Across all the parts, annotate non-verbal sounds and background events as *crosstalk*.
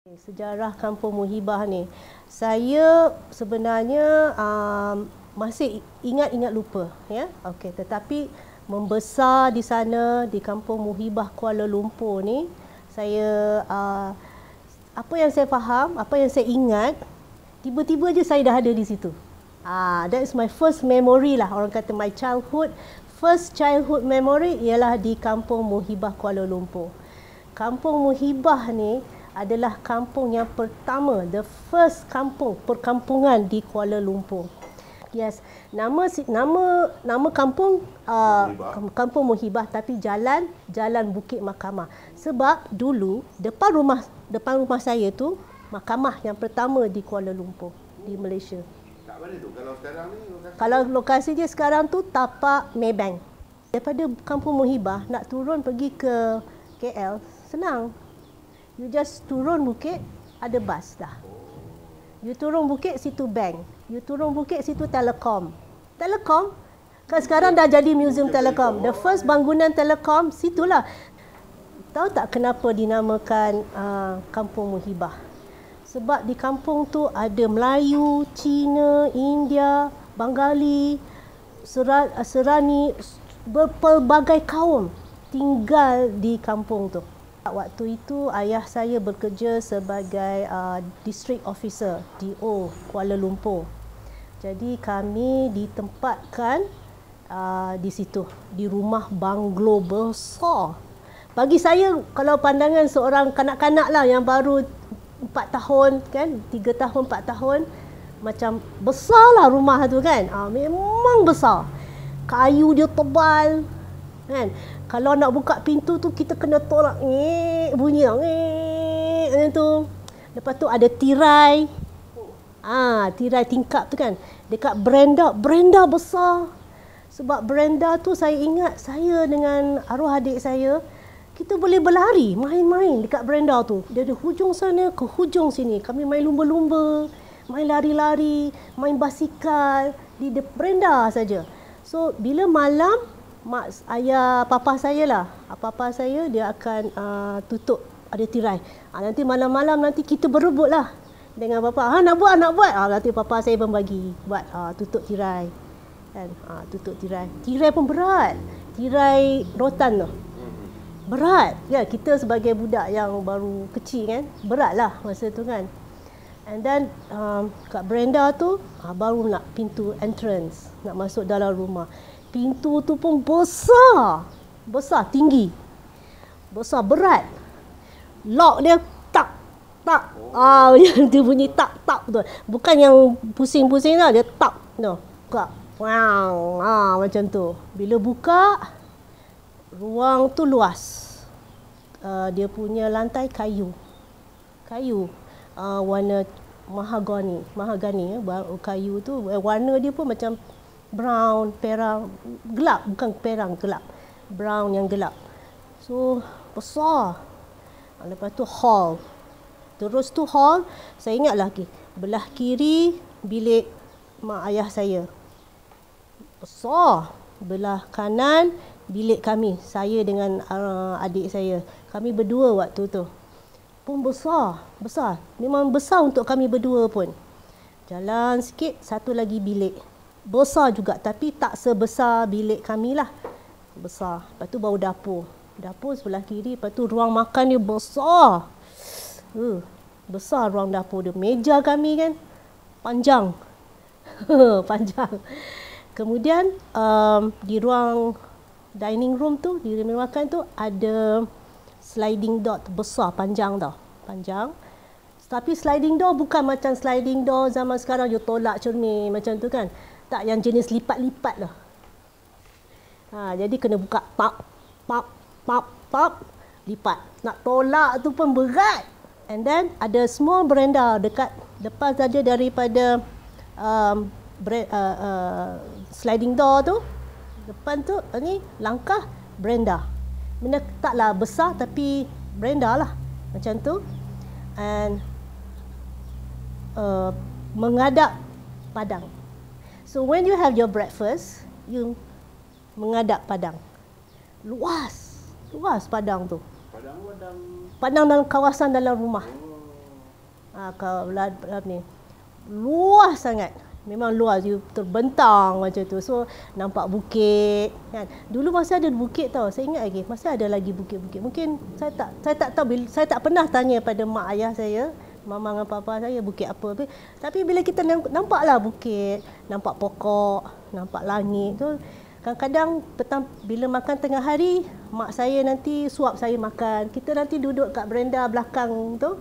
Sejarah Kampung Muhibah ni, saya sebenarnya um, masih ingat-ingat lupa, ya. okay. tetapi membesar di sana di Kampung Muhibah Kuala Lumpur ni, saya uh, apa yang saya faham, apa yang saya ingat, tiba-tiba aja saya dah ada di situ. Ah, uh, that is my first memory lah orang kata my childhood. First childhood memory ialah di Kampung Muhibah Kuala Lumpur. Kampung Muhibah ni adalah kampung yang pertama, the first kampung perkampungan di Kuala Lumpur. Yes, nama nama nama kampung uh, kampung Muhibah tapi jalan jalan Bukit Mahkamah. Sebab dulu depan rumah depan rumah saya tu mahkamah yang pertama di Kuala Lumpur di Malaysia. Kalau sekarang Kalau lokasi dia sekarang tu tapak Maybank. Daripada kampung Muhibah nak turun pergi ke KL senang. You just turun bukit, ada bus dah. You turun bukit, situ bank. You turun bukit, situ telekom. Telekom? Kan sekarang dah jadi museum telekom. The first bangunan telekom, situlah. Tahu tak kenapa dinamakan uh, Kampung Muhibah? Sebab di kampung tu ada Melayu, Cina, India, Bangali, Serani, berpelbagai kaum tinggal di kampung tu setakat waktu itu ayah saya bekerja sebagai uh, district officer DO Kuala Lumpur. Jadi kami ditempatkan uh, di situ di rumah banglo besar. Bagi saya kalau pandangan seorang kanak-kanak lah yang baru 4 tahun kan, 3 tahun 4 tahun macam besarlah rumah tu kan. Uh, memang besar. Kayu dia tebal, kan kalau nak buka pintu tu kita kena tolak ngik bunyi ngik macam tu lepas tu ada tirai ah ha, tirai tingkap tu kan dekat beranda beranda besar sebab beranda tu saya ingat saya dengan arwah adik saya kita boleh berlari main-main dekat beranda tu dari hujung sana ke hujung sini kami main lumba-lumba main lari-lari main basikal di beranda saja so bila malam mak ayah papa saya lah ah, apa apa saya dia akan uh, tutup ada ah, tirai ha, nanti malam-malam nanti kita berebut lah dengan papa ha, nak buat nak buat ha, nanti papa saya pun buat uh, tutup tirai kan ha, tutup tirai tirai pun berat tirai rotan tu berat ya kita sebagai budak yang baru kecil kan berat lah masa tu kan and then um, kat beranda tu uh, baru nak pintu entrance nak masuk dalam rumah Pintu tu pun besar. Besar, tinggi. Besar, berat. Lock dia tak, tak. Ah, oh. *laughs* uh, dia bunyi tak, tak tu. Bukan yang pusing-pusing lah, dia tak. No. Buka. Wow. Ah, macam tu. Bila buka, ruang tu luas. Uh, dia punya lantai kayu. Kayu. Uh, warna mahagani. Mahagani. Eh. Kayu tu, eh, warna dia pun macam brown, perang gelap, bukan perang, gelap. Brown yang gelap. So, besar. Lepas tu hall. Terus tu hall, saya ingat lagi. Belah kiri, bilik mak ayah saya. Besar. Belah kanan, bilik kami. Saya dengan uh, adik saya. Kami berdua waktu tu. Pun besar. Besar. Memang besar untuk kami berdua pun. Jalan sikit, satu lagi bilik besar juga tapi tak sebesar bilik kami lah besar lepas tu bau dapur dapur sebelah kiri lepas tu ruang makan dia besar uh, besar ruang dapur dia meja kami kan panjang *laughs* panjang kemudian um, di ruang dining room tu di ruang makan tu ada sliding door besar panjang tau panjang tapi sliding door bukan macam sliding door zaman sekarang you tolak cermin macam tu kan tak yang jenis lipat-lipat lah. Ha, jadi kena buka pap, pap, pap, pap, lipat. Nak tolak tu pun berat. And then ada small beranda dekat depan saja daripada um, bre, uh, uh, sliding door tu. Depan tu uh, ni langkah beranda. Benda taklah besar tapi beranda lah. Macam tu. And uh, mengadap padang. So when you have your breakfast, you mengadap padang. Luas, luas padang tu. Padang dalam padang dalam kawasan dalam rumah. Oh. Ah oh. ha, kalau ni luas sangat. Memang luas you terbentang macam tu. So nampak bukit kan. Dulu masa ada bukit tau. Saya ingat lagi masa ada lagi bukit-bukit. Mungkin saya tak saya tak tahu saya tak pernah tanya pada mak ayah saya mama dengan papa saya bukit apa tapi tapi bila kita nampaklah bukit nampak pokok nampak langit tu kadang-kadang petang bila makan tengah hari mak saya nanti suap saya makan kita nanti duduk kat beranda belakang tu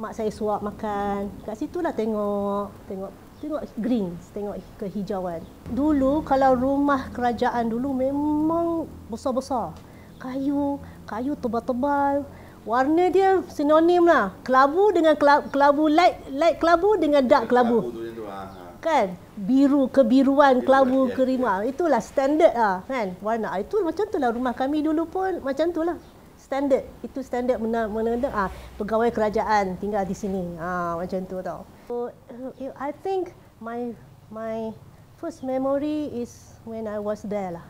mak saya suap makan kat situ lah tengok tengok tengok green tengok kehijauan dulu kalau rumah kerajaan dulu memang besar-besar kayu kayu tebal-tebal warna dia sinonim lah kelabu dengan kelabu light light kelabu dengan dark kelabu, kelabu tu macam tu, ha. kan biru kebiruan biru, kelabu ya. kerima itulah standard lah kan warna ah, itu macam tu lah rumah kami dulu pun macam tu lah standard itu standard mena mena ah ha. pegawai kerajaan tinggal di sini ha. macam tu tau so eh, I think my my first memory is when I was there lah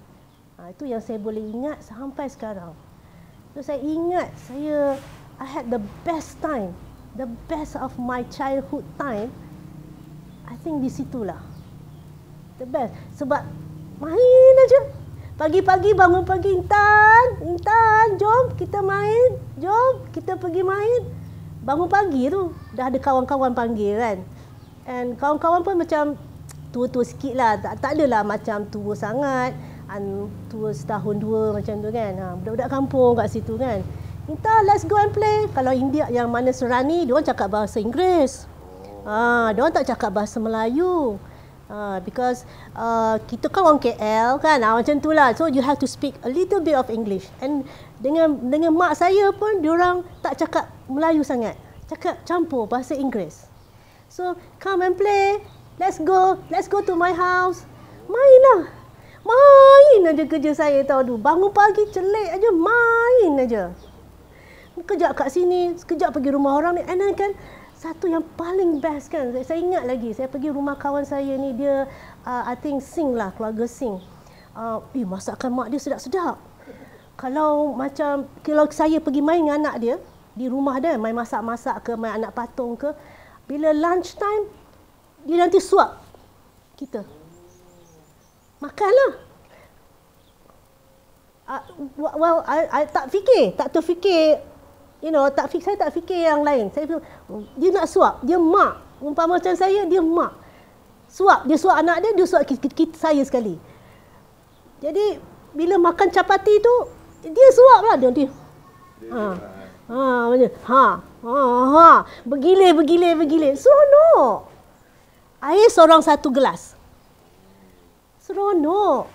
ha. itu yang saya boleh ingat sampai sekarang So saya ingat saya I had the best time, the best of my childhood time. I think di situ lah The best. Sebab main aja. Pagi-pagi bangun pagi Intan, Intan, jom kita main. Jom kita pergi main. Bangun pagi tu dah ada kawan-kawan panggil kan. And kawan-kawan pun macam tua-tua sedikit lah. Tak, tak lah macam tua sangat an tua setahun dua macam tu kan. Ha, budak-budak kampung kat situ kan. Minta let's go and play. Kalau India yang mana serani, dia orang cakap bahasa Inggeris. Ha, dia orang tak cakap bahasa Melayu. Ha, because uh, kita kan orang KL kan ha, macam tu lah so you have to speak a little bit of English and dengan dengan mak saya pun dia orang tak cakap Melayu sangat cakap campur bahasa Inggeris so come and play let's go let's go to my house Main lah main aja kerja saya tahu tu. Bangun pagi celik aja main aja. Kejap kat sini, sekejap pergi rumah orang ni. And then kan satu yang paling best kan. Saya, saya ingat lagi saya pergi rumah kawan saya ni dia uh, I think sing lah keluarga sing. Uh, eh masakan mak dia sedap-sedap. Kalau macam kalau saya pergi main dengan anak dia di rumah dia main masak-masak ke main anak patung ke bila lunch time dia nanti suap kita makanlah. Uh, ah, well, I, I tak fikir, tak tu fikir, you know, tak fikir, saya tak fikir yang lain. Saya fikir, dia nak suap, dia mak. Umpama macam saya, dia mak. Suap, dia suap anak dia, dia suap kita, kita, saya sekali. Jadi, bila makan chapati tu, dia suap lah. Dia, dia. Ha. Ha, macam, ha. Ha, ha. Bergilir, bergilir, bergilir. Seronok. Air seorang satu gelas seronok.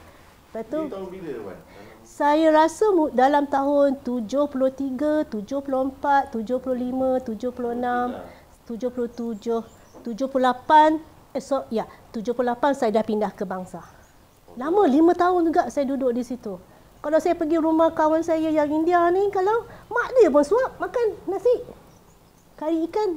Lepas tu, tahun bila, Wan? Saya rasa dalam tahun 73, 74, 75, 76, 77, 78, esok ya, 78 saya dah pindah ke bangsa. Lama 5 tahun juga saya duduk di situ. Kalau saya pergi rumah kawan saya yang India ni kalau mak dia pun suap makan nasi kari ikan.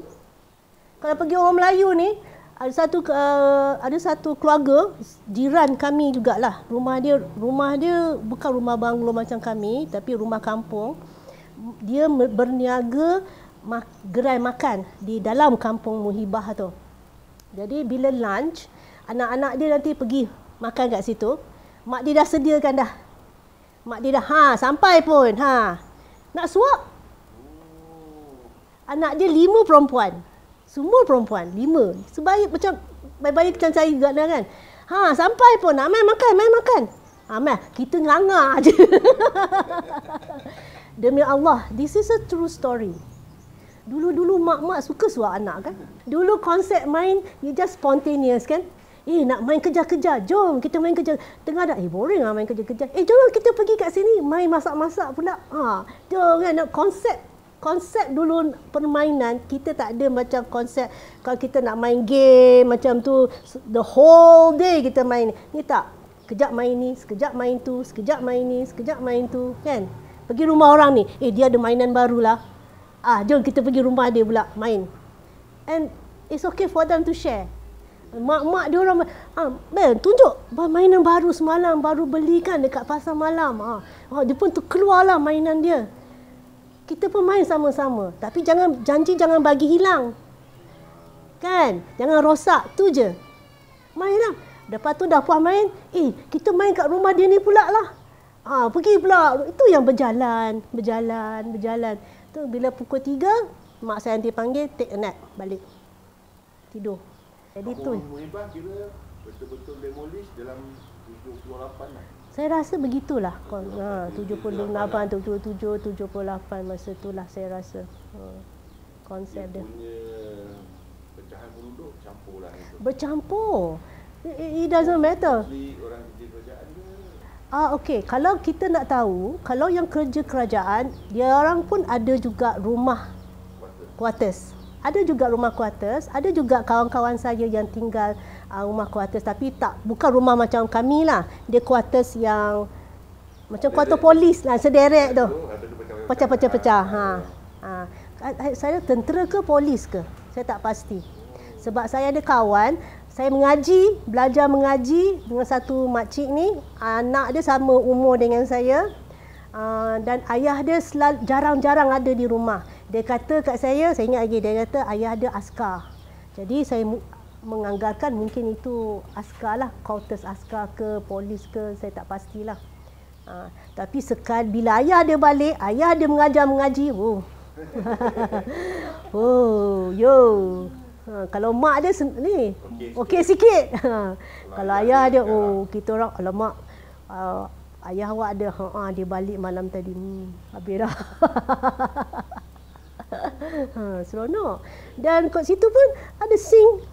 Kalau pergi orang Melayu ni ada satu uh, ada satu keluarga jiran kami jugalah. Rumah dia rumah dia bukan rumah banglo macam kami tapi rumah kampung. Dia berniaga mak, gerai makan di dalam kampung Muhibah tu. Jadi bila lunch anak-anak dia nanti pergi makan kat situ, mak dia dah sediakan dah. Mak dia dah ha sampai pun ha. Nak suap? Anak dia lima perempuan. Semua perempuan, lima. Sebaik macam baik-baik macam saya juga dah kan. Ha, sampai pun nak main makan, main makan. Ha, main. kita ngangar aje. *laughs* Demi Allah, this is a true story. Dulu-dulu mak-mak suka suara anak kan. Dulu konsep main, you just spontaneous kan. Eh nak main kejar-kejar, jom kita main kejar. Tengah dah, eh boring lah main kejar-kejar. Eh jom kita pergi kat sini, main masak-masak pula. Ha, jom kan, konsep konsep dulu permainan kita tak ada macam konsep kalau kita nak main game macam tu the whole day kita main ni tak kejap main ni sekejap main tu sekejap main ni sekejap main tu kan pergi rumah orang ni eh dia ada mainan barulah ah jom kita pergi rumah dia pula main and it's okay for them to share Mak-mak dia orang ah, Ben tunjuk Mainan baru semalam Baru belikan Dekat pasar malam ah, oh, Dia pun tu keluarlah mainan dia kita pun main sama-sama tapi jangan janji jangan bagi hilang kan jangan rosak tu je mainlah lepas tu dah puas main eh kita main kat rumah dia ni pula lah ha, pergi pula itu yang berjalan berjalan berjalan tu bila pukul tiga, mak saya nanti panggil take a nap balik tidur jadi tu Muhibah kira betul-betul demolish dalam 78 lah saya rasa begitulah. Ha 78 77 78 masa itulah saya rasa. Ha, konsep dia. Pecahan penduduk campurlah itu. Bercampur. It doesn't matter. orang kerja kerajaan ke? Ah okey, kalau kita nak tahu, kalau yang kerja kerajaan, dia orang pun ada juga rumah kuarters, Ada juga rumah kuarters, ada juga kawan-kawan saya yang tinggal uh, rumah kuartus tapi tak bukan rumah macam kami lah. Dia kuartus yang macam dia kuartus polis lah sederet tu. Pecah-pecah-pecah. Ha. Ha. ha. ha. Saya tentera ke polis ke? Saya tak pasti. Sebab saya ada kawan, saya mengaji, belajar mengaji dengan satu makcik ni. Anak dia sama umur dengan saya. Uh, dan ayah dia selalu, jarang-jarang ada di rumah. Dia kata kat saya, saya ingat lagi, dia kata ayah dia askar. Jadi saya menganggarkan mungkin itu askar lah, quarters askar ke polis ke, saya tak pastilah. Ha, tapi sekal bila ayah dia balik, ayah dia mengajar mengaji. Oh. *laughs* oh, yo. Ha, kalau mak dia sen- ni, okey sikit. Okay sikit. Ha. Kalau ayah dia, oh kita orang, kalau uh, ayah awak ada, ha, ha, dia balik malam tadi. Hmm, habis dah. *laughs* ha, seronok. Dan kat situ pun ada sing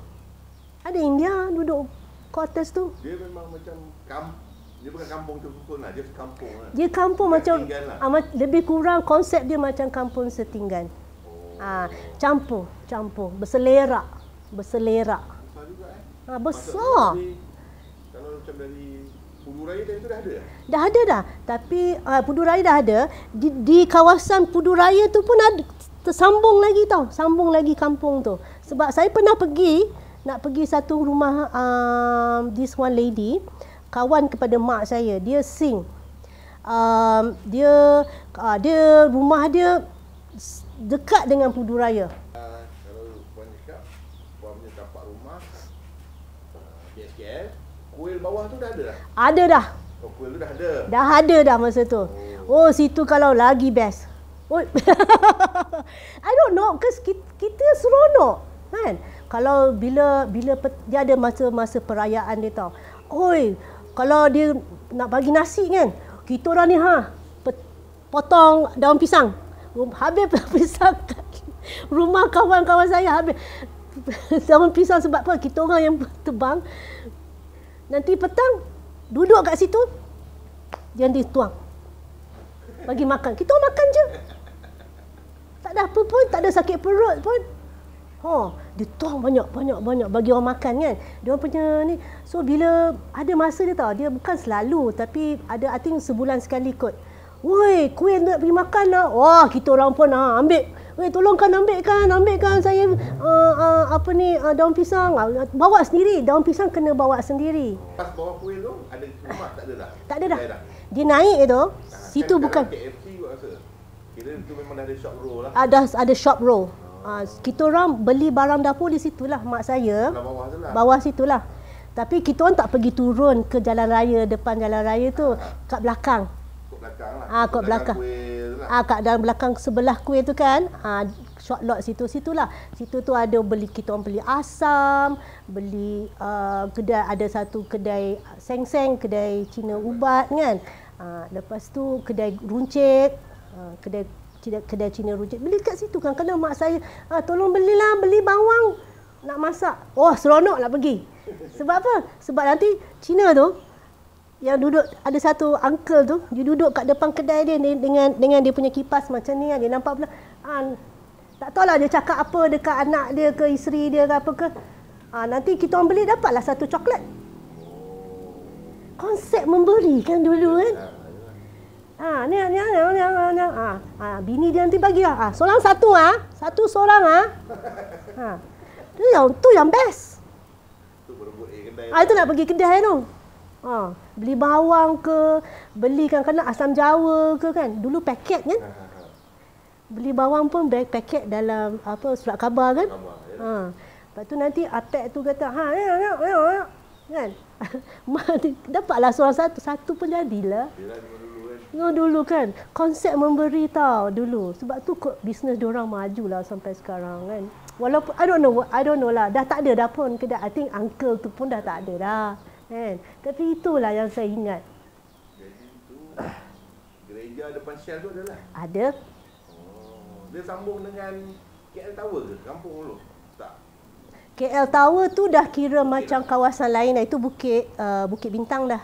ada India duduk quarters tu. Dia memang macam kampung. Dia bukan kampung tu pun lah, dia kampung lah. Dia kampung macam, lah. ah, lebih kurang konsep dia macam kampung setinggan. Oh. Ah, campur, campur, berselerak, berselerak. Besar juga eh. ah, besar. dari, kalau macam dari Pudu Raya dan itu dah ada? Dah ada dah. Tapi ah, Pudu Raya dah ada. Di, di kawasan Pudu Raya tu pun ada. Tersambung lagi tau, sambung lagi kampung tu. Sebab saya pernah pergi, nak pergi satu rumah um, this one lady kawan kepada mak saya dia sing um, dia uh, dia rumah dia dekat dengan pudu raya uh, kalau puan cakap puan punya tapak rumah ah, BSKL uh, kuil bawah tu dah ada dah ada dah oh, kuil tu dah ada dah ada dah masa tu oh, oh situ kalau lagi best Oh. *laughs* I don't know cause kita, kita seronok kan kalau bila bila dia ada masa-masa perayaan dia tahu oi kalau dia nak bagi nasi kan kita orang ni ha potong daun pisang habis *laughs* pisang rumah kawan-kawan saya habis *laughs* daun pisang sebab apa kita orang yang tebang nanti petang duduk kat situ yang dituang bagi makan kita makan je tak ada apa pun tak ada sakit perut pun Ha, dia tuang banyak-banyak banyak bagi orang makan kan. Dia orang punya ni. So bila ada masa dia tahu, dia bukan selalu tapi ada I think sebulan sekali kot. Woi, kuih nak pergi makan lah. Wah, kita orang pun ha, ambil. Woi, tolongkan ambilkan, ambilkan saya uh, uh, apa ni uh, daun pisang. Uh, bawa sendiri, daun pisang kena bawa sendiri. Pas bawa kuih tu, ada rumah tak ada dah? Tak ada dah. Dia naik itu? nah, situ bukan. KFC kot rasa. Kira tu memang ada shop row lah. Ada, ada shop roll. Uh, kita orang beli barang dapur di situlah mak saya. Lah, bawah, lah. bawah situlah. Tapi kita orang tak pergi turun ke jalan raya depan jalan raya tu, ha. kat belakang. Kat belakang lah. Ah, kat belakang. Lah. Ah, kat dalam belakang sebelah kuih tu kan. Ah, short lot situ situlah. Situ tu ada beli kita orang beli asam, beli uh, kedai ada satu kedai seng-seng, kedai Cina ubat kan. Ah, lepas tu kedai runcit, uh, kedai kedai Cina rujuk. Beli kat situ kan. Kena mak saya, ah, tolong belilah, beli bawang. Nak masak. Oh, seronok lah pergi. Sebab apa? Sebab nanti Cina tu, yang duduk, ada satu uncle tu, dia duduk kat depan kedai dia dengan dengan dia punya kipas macam ni. Kan. Dia nampak pula, ah, tak tahulah dia cakap apa dekat anak dia ke isteri dia ke apa ke. Ah, nanti kita orang beli dapatlah satu coklat. Konsep memberi kan dulu kan. Eh? Ah, ni ni ni ni ni. Ah, ah bini dia nanti bagi lah. Ah, seorang satu ah. Satu seorang ah. Ha. *laughs* Ah. Tu yang tu yang best. Tu berebut eh kedai. Ah, itu nak pergi kedai tu. Ha, beli bawang ke, beli kan kena kan asam jawa ke kan. Dulu paket kan. Ha, ha, ha. Beli bawang pun beg paket dalam apa surat khabar kan. Ha. Ah. Lepas tu nanti atek tu kata, ha, ni, ni, ni, ni. kan. *laughs* Dapatlah seorang satu, satu pun jadilah. Yalah, No dulu kan konsep memberi tau dulu sebab tu kot bisnes dia orang majulah sampai sekarang kan. Walaupun I don't know I don't know lah dah tak ada dah pun kedai I think uncle tu pun dah tak ada dah. Kan? Tapi itulah yang saya ingat. Gereja depan Shell tu adalah. Ada. Oh, dia sambung dengan KL Tower ke kampung dulu? KL Tower tu dah kira macam kawasan lain itu bukit uh, bukit bintang dah.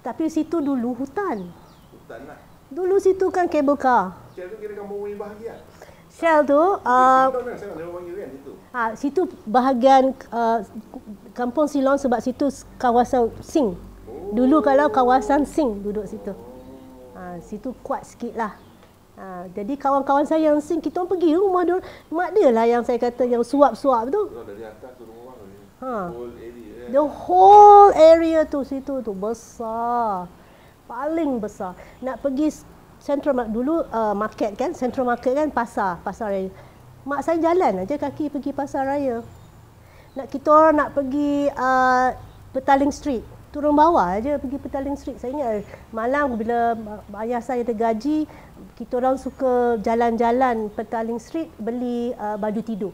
Tapi situ dulu hutan. Hutan lah. Dulu situ kan kabel car. Shell tu kira kampung yang bahagian. Shell tu... Uh, kan, situ, kan, kan, ah, situ bahagian uh, kampung Silon sebab situ kawasan Sing. Oh. Dulu kalau kawasan Sing duduk situ. Oh. situ kuat sikit lah. Uh, jadi kawan-kawan saya yang Sing, kita pergi rumah dia. Mak dia lah yang saya kata yang suap-suap tu. Oh, dari atas tu rumah Ha. Eh? The whole area tu situ tu besar. Paling besar. Nak pergi central market dulu uh, market kan, central market kan pasar, pasar raya. Mak saya jalan aja kaki pergi pasar raya. Nak kita orang nak pergi uh, Petaling Street. Turun bawah aja pergi Petaling Street. Saya ingat eh, malam bila ayah saya ada gaji, kita orang suka jalan-jalan Petaling Street beli uh, baju tidur.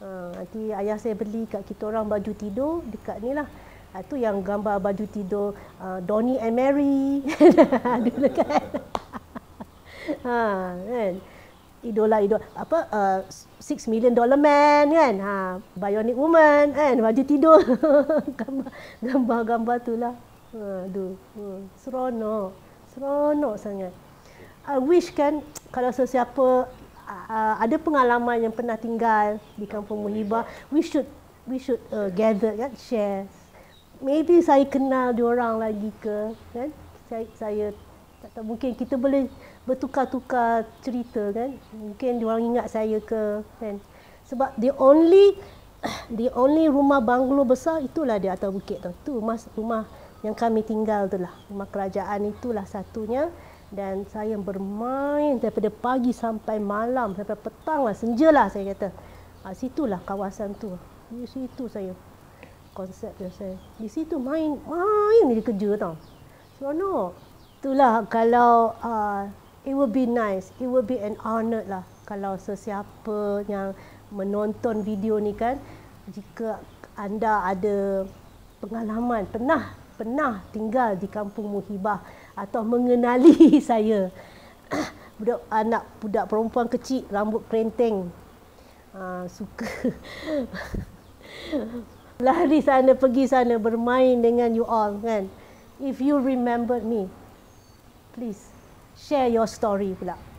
Ha, nanti ayah saya beli kat kita orang baju tidur dekat ni lah. Ha, yang gambar baju tidur uh, Donnie and Mary. *laughs* Dulu kan. *laughs* ha, kan. Idola idola apa uh, six million dollar man kan ha, bionic woman kan baju tidur *laughs* gambar gambar gambar tu lah ha, tu ha, seronok seronok sangat I wish kan kalau sesiapa uh, ada pengalaman yang pernah tinggal di kampung Muhibah we should we should uh, gather kan share maybe saya kenal dia orang lagi ke kan saya saya tak tahu mungkin kita boleh bertukar-tukar cerita kan mungkin dia orang ingat saya ke kan sebab the only *coughs* the only rumah banglo besar itulah di atas bukit tu tu rumah rumah yang kami tinggal tu lah rumah kerajaan itulah satunya dan saya bermain daripada pagi sampai malam sampai petang lah senja lah saya kata ha, ah, situlah kawasan tu di situ saya konsep dia saya di situ main main dia kerja tau seronok itulah kalau uh, it will be nice it will be an honor lah kalau sesiapa yang menonton video ni kan jika anda ada pengalaman pernah pernah tinggal di kampung Muhibah atau mengenali *laughs* saya. *coughs* Budak anak budak perempuan kecil rambut kerinting. Ha, suka *laughs* lari sana pergi sana bermain dengan you all kan. If you remember me, please share your story pula.